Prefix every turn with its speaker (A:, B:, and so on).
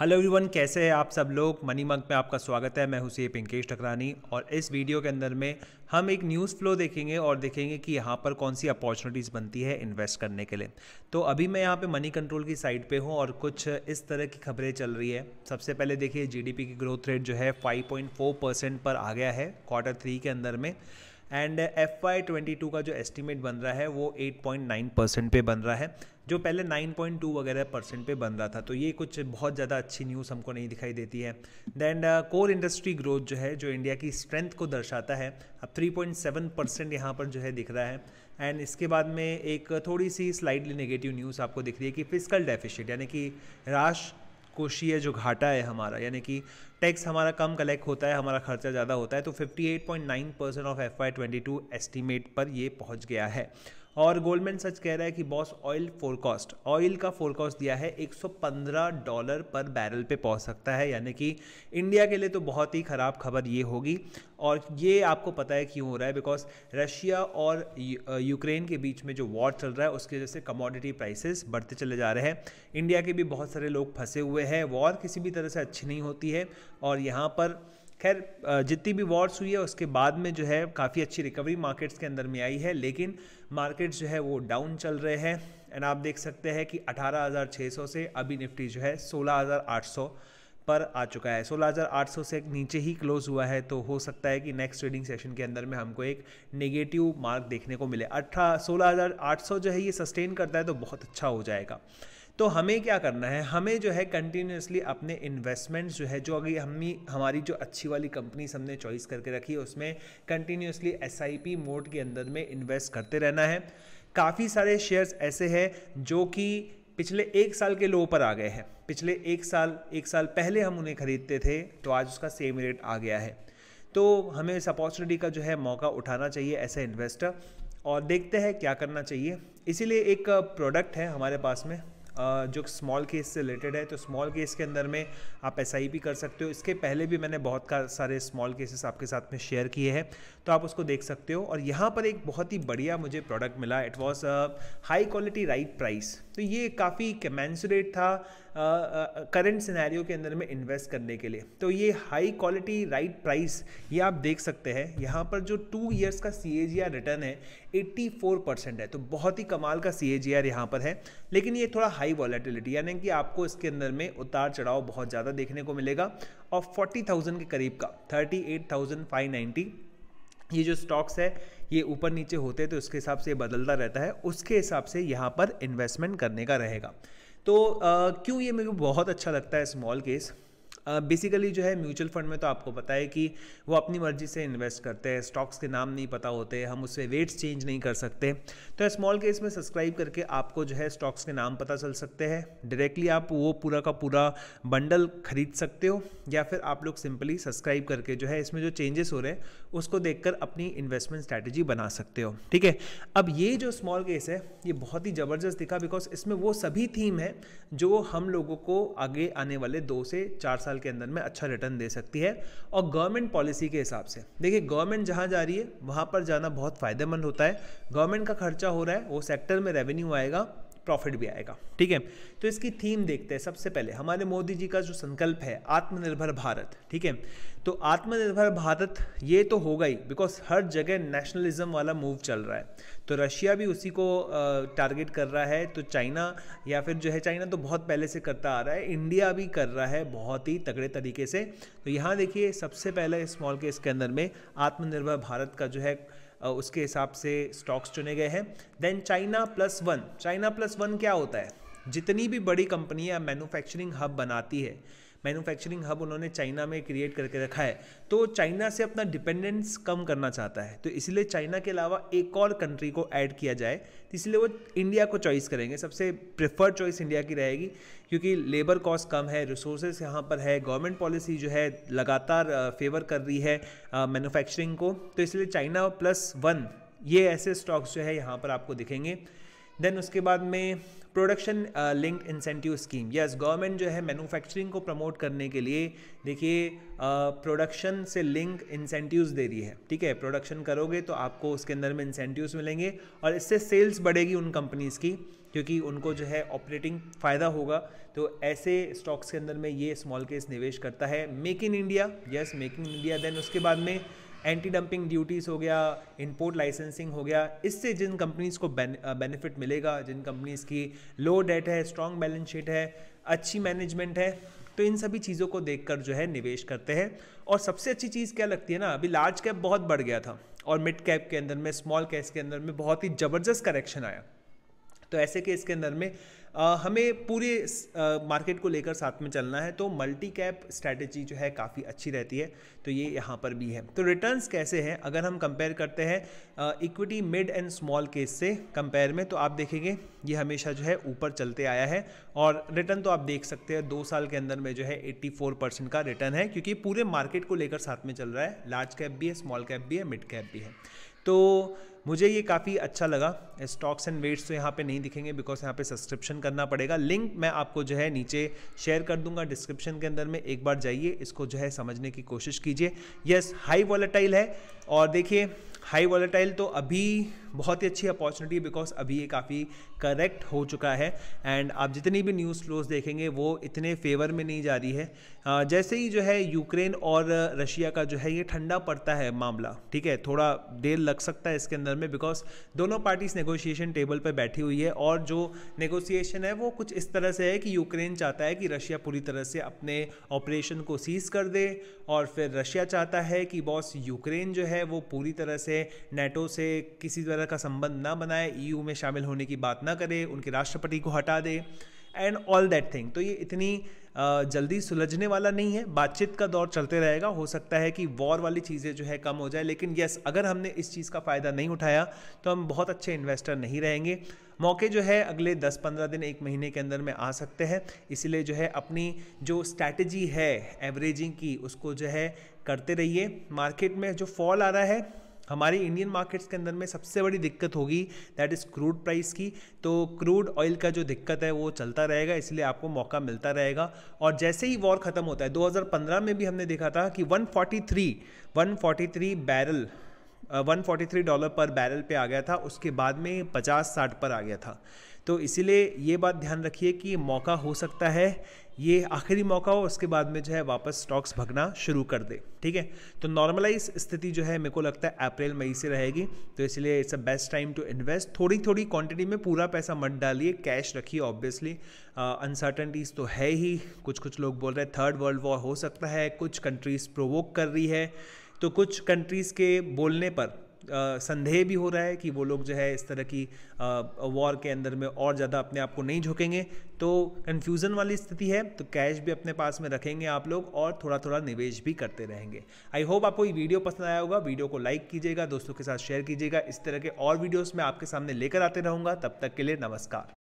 A: hello everyone कैसे हैं आप सब लोग मनी मंक में आपका स्वागत है मैं हूं सी पिंकेश ठकरानी और इस वीडियो के अंदर में हम एक न्यूज़ फ्लो देखेंगे और देखेंगे कि यहाँ पर कौन सी अपॉर्चुनिटीज़ बनती है इन्वेस्ट करने के लिए तो अभी मैं यहाँ पे मनी कंट्रोल की साइड पे हूँ और कुछ इस तरह की खबरें चल रही है सबसे पहले देखिए जी की ग्रोथ रेट जो है फाइव परसेंट पर आ गया है क्वार्टर थ्री के अंदर में एंड एफ का जो एस्टिमेट बन रहा है वो 8.9 परसेंट पे बन रहा है जो पहले 9.2 वगैरह परसेंट पे बन रहा था तो ये कुछ बहुत ज़्यादा अच्छी न्यूज़ हमको नहीं दिखाई देती है दैन कोर इंडस्ट्री ग्रोथ जो है जो इंडिया की स्ट्रेंथ को दर्शाता है अब 3.7 परसेंट यहाँ पर जो है दिख रहा है एंड इसके बाद में एक थोड़ी सी स्लाइडली नेगेटिव न्यूज़ आपको दिख रही है कि फिजिकल डेफिशिट यानी कि राश कोशीय जो घाटा है हमारा यानी कि टैक्स हमारा कम कलेक्ट होता है हमारा खर्चा ज़्यादा होता है तो 58.9 percent of F Y twenty two estimate पर ये पहुंच गया है और गोल्डमैन सच कह रहा है कि बॉस ऑयल फोरकास्ट ऑयल का फोरकास्ट दिया है 115 डॉलर पर बैरल पे पहुंच सकता है यानी कि इंडिया के लिए तो बहुत ही ख़राब खबर ये होगी और ये आपको पता है क्यों हो रहा है बिकॉज रशिया और यूक्रेन के बीच में जो वॉर चल रहा है उसकी वजह से कमोडिटी प्राइसेस बढ़ते चले जा रहे हैं इंडिया के भी बहुत सारे लोग फंसे हुए हैं वॉर किसी भी तरह से अच्छी नहीं होती है और यहाँ पर खैर जितनी भी वॉर्स हुई है उसके बाद में जो है काफ़ी अच्छी रिकवरी मार्केट्स के अंदर में आई है लेकिन मार्केट्स जो है वो डाउन चल रहे हैं एंड आप देख सकते हैं कि 18,600 से अभी निफ्टी जो है 16,800 पर आ चुका है 16,800 से नीचे ही क्लोज हुआ है तो हो सकता है कि नेक्स्ट ट्रेडिंग सेशन के अंदर में हमको एक नेगेटिव मार्क देखने को मिले अठारह सोलह जो है ये सस्टेन करता है तो बहुत अच्छा हो जाएगा तो हमें क्या करना है हमें जो है कंटिन्यूसली अपने इन्वेस्टमेंट्स जो है जो अभी हम हमारी जो अच्छी वाली कंपनीज हमने चॉइस करके रखी है उसमें कंटिन्यूसली एस मोड के अंदर में इन्वेस्ट करते रहना है काफ़ी सारे शेयर्स ऐसे हैं जो कि पिछले एक साल के लो पर आ गए हैं पिछले एक साल एक साल पहले हम उन्हें खरीदते थे तो आज उसका सेम रेट आ गया है तो हमें इस अपॉर्चुनिटी का जो है मौका उठाना चाहिए ऐसे इन्वेस्टर और देखते हैं क्या करना चाहिए इसीलिए एक प्रोडक्ट है हमारे पास में जो स्मॉल केस से रिलेटेड है तो स्मॉल केस के अंदर में आप एस कर सकते हो इसके पहले भी मैंने बहुत सारे स्मॉल केसेस आपके साथ में शेयर किए हैं तो आप उसको देख सकते हो और यहाँ पर एक बहुत ही बढ़िया मुझे प्रोडक्ट मिला it was high quality right price तो ये काफ़ी कमेंसुरेट था करंट सिनेरियो के अंदर में इन्वेस्ट करने के लिए तो ये हाई क्वालिटी राइट प्राइस ये आप देख सकते हैं यहाँ पर जो टू ईयर्स का सी रिटर्न है 84 परसेंट है तो बहुत ही कमाल का सी ए यहाँ पर है लेकिन ये थोड़ा हाई वॉलेटिलिटी यानी कि आपको इसके अंदर में उतार चढ़ाव बहुत ज़्यादा देखने को मिलेगा और थाउजेंड के करीब का नाइन्टी ये जो स्टॉक्स है ये ऊपर नीचे होते तो उसके हिसाब से बदलता रहता है उसके हिसाब से यहाँ पर इन्वेस्टमेंट करने का रहेगा तो क्यों ये मेरे को बहुत अच्छा लगता है स्मॉल केस बेसिकली जो है म्यूचुअल फंड में तो आपको पता है कि वो अपनी मर्जी से इन्वेस्ट करते हैं स्टॉक्स के नाम नहीं पता होते हम उससे वेट्स चेंज नहीं कर सकते तो स्मॉल केस में सब्सक्राइब करके आपको जो है स्टॉक्स के नाम पता चल सकते हैं डायरेक्टली आप वो पूरा का पूरा बंडल खरीद सकते हो या फिर आप लोग सिंपली सब्सक्राइब करके जो है इसमें जो चेंजेस हो रहे हैं उसको देख अपनी इन्वेस्टमेंट स्ट्रैटेजी बना सकते हो ठीक है अब ये जो स्मॉल केस है ये बहुत ही ज़बरदस्त दिखा बिकॉज इसमें वो सभी थीम है जो हम लोगों को आगे आने वाले दो से चार साल साल के अंदर में अच्छा रिटर्न दे सकती है और गवर्नमेंट पॉलिसी के हिसाब से देखिए गवर्नमेंट जहाँ जा रही है वहाँ पर जाना बहुत फ़ायदेमंद होता है गवर्नमेंट का खर्चा हो रहा है वो सेक्टर में रेवेन्यू आएगा प्रॉफिट भी आएगा ठीक है तो इसकी थीम देखते हैं सबसे पहले हमारे मोदी जी का जो संकल्प है आत्मनिर्भर भारत ठीक है तो आत्मनिर्भर भारत ये तो होगा ही बिकॉज हर जगह नेशनलिज्म वाला मूव चल रहा है तो रशिया भी उसी को टारगेट कर रहा है तो चाइना या फिर जो है चाइना तो बहुत पहले से करता आ रहा है इंडिया भी कर रहा है बहुत ही तगड़े तरीके से तो यहाँ देखिए सबसे पहले स्मॉल केस के अंदर में आत्मनिर्भर भारत का जो है उसके हिसाब से स्टॉक्स चुने गए हैं then China plus one China plus one क्या होता है जितनी भी बड़ी कंपनियाँ मैन्युफैक्चरिंग हब बनाती है मैन्युफैक्चरिंग हब उन्होंने चाइना में क्रिएट करके रखा है तो चाइना से अपना डिपेंडेंस कम करना चाहता है तो इसलिए चाइना के अलावा एक और कंट्री को ऐड किया जाए तो इसलिए वो इंडिया को चॉइस करेंगे सबसे प्रेफर्ड चॉइस इंडिया की रहेगी क्योंकि लेबर कॉस्ट कम है रिसोर्सेज यहाँ पर है गवर्नमेंट पॉलिसी जो है लगातार फेवर कर रही है मैनुफैक्चरिंग को तो इसलिए चाइना प्लस वन ये ऐसे स्टॉक्स जो है यहाँ पर आपको दिखेंगे देन उसके बाद में production linked incentive scheme yes government जो है मैन्युफैक्चरिंग को प्रमोट करने के लिए देखिए प्रोडक्शन uh, से लिंक इंसेंटिव्स दे रही है ठीक है प्रोडक्शन करोगे तो आपको उसके अंदर में इंसेंटिव्स मिलेंगे और इससे सेल्स बढ़ेगी उन कंपनीज़ की क्योंकि उनको जो है ऑपरेटिंग फ़ायदा होगा तो ऐसे स्टॉक्स के अंदर में ये स्मॉल केस निवेश करता है make in India yes make in India then उसके बाद में एंटी डंपिंग ड्यूटीज़ हो गया इंपोर्ट लाइसेंसिंग हो गया इससे जिन कंपनीज़ को बेनिफिट मिलेगा जिन कंपनीज़ की लो डेट है स्ट्रॉन्ग बैलेंस शीट है अच्छी मैनेजमेंट है तो इन सभी चीज़ों को देखकर जो है निवेश करते हैं और सबसे अच्छी चीज़ क्या लगती है ना अभी लार्ज कैप बहुत बढ़ गया था और मिड कैप के अंदर में स्मॉल कैप के अंदर में बहुत ही ज़बरदस्त करेक्शन आया तो ऐसे केस के अंदर में आ, हमें पूरे मार्केट को लेकर साथ में चलना है तो मल्टी कैप स्ट्रैटेजी जो है काफ़ी अच्छी रहती है तो ये यहाँ पर भी है तो रिटर्न्स कैसे हैं अगर हम कंपेयर करते हैं equity mid and small case से कंपेयर में तो आप देखेंगे ये हमेशा जो है ऊपर चलते आया है और रिटर्न तो आप देख सकते हैं दो साल के अंदर में जो है 84 परसेंट का रिटर्न है क्योंकि पूरे मार्केट को लेकर साथ में चल रहा है लार्ज कैप भी है स्मॉल कैप भी है मिड कैप भी है तो मुझे ये काफ़ी अच्छा लगा स्टॉक्स एंड वेट्स तो यहाँ पे नहीं दिखेंगे बिकॉज यहाँ पे सब्सक्रिप्शन करना पड़ेगा लिंक मैं आपको जो है नीचे शेयर कर दूंगा डिस्क्रिप्शन के अंदर में एक बार जाइए इसको जो है समझने की कोशिश कीजिए यस हाई वॉलेटाइल है और देखिए हाई वॉलेटाइल तो अभी बहुत ही अच्छी अपॉर्चुनिटी बिकॉज अभी ये काफ़ी करेक्ट हो चुका है एंड आप जितनी भी न्यूज़ फ्लोज देखेंगे वो इतने फेवर में नहीं जा रही है जैसे ही जो है यूक्रेन और रशिया का जो है ये ठंडा पड़ता है मामला ठीक है थोड़ा देर लग सकता है इसके अंदर फाइनल में बिकॉज दोनों पार्टीज नेगोशिएशन टेबल पर बैठी हुई है और जो नेगोशिएशन है वो कुछ इस तरह से है कि यूक्रेन चाहता है कि रशिया पूरी तरह से अपने ऑपरेशन को सीज कर दे और फिर रशिया चाहता है कि बॉस यूक्रेन जो है वो पूरी तरह से नेटो से किसी तरह का संबंध ना बनाए ईयू में शामिल होने की बात ना करे उनके राष्ट्रपति को हटा दे एंड ऑल दैट थिंग तो ये इतनी जल्दी सुलझने वाला नहीं है बातचीत का दौर चलते रहेगा हो सकता है कि वॉर वाली चीज़ें जो है कम हो जाए लेकिन यस अगर हमने इस चीज़ का फ़ायदा नहीं उठाया तो हम बहुत अच्छे इन्वेस्टर नहीं रहेंगे मौके जो है अगले 10-15 दिन एक महीने के अंदर में आ सकते हैं इसीलिए जो है अपनी जो स्ट्रैटेजी है एवरेजिंग की उसको जो है करते रहिए मार्केट में जो फॉल आ रहा है हमारी इंडियन मार्केट्स के अंदर में सबसे बड़ी दिक्कत होगी दैट इज़ क्रूड प्राइस की तो क्रूड ऑयल का जो दिक्कत है वो चलता रहेगा इसलिए आपको मौका मिलता रहेगा और जैसे ही वॉर ख़त्म होता है 2015 में भी हमने देखा था कि 143 143 बैरल 143 डॉलर पर बैरल पे आ गया था उसके बाद में 50 साठ पर आ गया था तो इसीलिए ये बात ध्यान रखिए कि मौका हो सकता है ये आखिरी मौका हो उसके बाद में जो है वापस स्टॉक्स भगना शुरू कर दे ठीक है तो नॉर्मलाइज स्थिति जो है मेरे को लगता है अप्रैल मई से रहेगी तो इसलिए it's a best time to invest थोड़ी थोड़ी क्वांटिटी में पूरा पैसा मत डालिए कैश रखिए ऑब्वियसली अनसर्टनटीज तो है ही कुछ कुछ लोग बोल रहे हैं थर्ड वर्ल्ड वॉर हो सकता है कुछ कंट्रीज़ प्रोवोक कर रही है तो कुछ कंट्रीज़ के बोलने पर संदेह भी हो रहा है कि वो लोग जो है इस तरह की वॉर के अंदर में और ज़्यादा अपने आप को नहीं झुकेंगे तो कन्फ्यूज़न वाली स्थिति है तो कैश भी अपने पास में रखेंगे आप लोग और थोड़ा थोड़ा निवेश भी करते रहेंगे आई होप आपको ये वीडियो पसंद आया होगा वीडियो को लाइक कीजिएगा दोस्तों के साथ शेयर कीजिएगा इस तरह के और वीडियोज़ मैं आपके सामने लेकर आते रहूँगा तब तक के लिए नमस्कार